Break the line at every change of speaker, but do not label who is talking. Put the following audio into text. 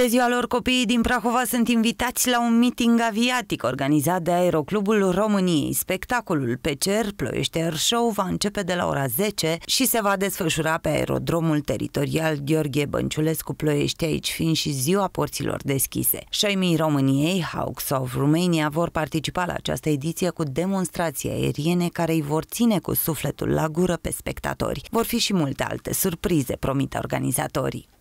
De ziua lor, copiii din Prahova sunt invitați la un meeting aviatic organizat de Aeroclubul României. Spectacolul pe cer, Ploiește Air Show, va începe de la ora 10 și se va desfășura pe aerodromul teritorial Gheorghe Bănciulescu Ploiești, aici fiind și ziua porților deschise. Șoimii României, Hawks of Romania, vor participa la această ediție cu demonstrații aeriene care îi vor ține cu sufletul la gură pe spectatori. Vor fi și multe alte surprize, promit organizatorii.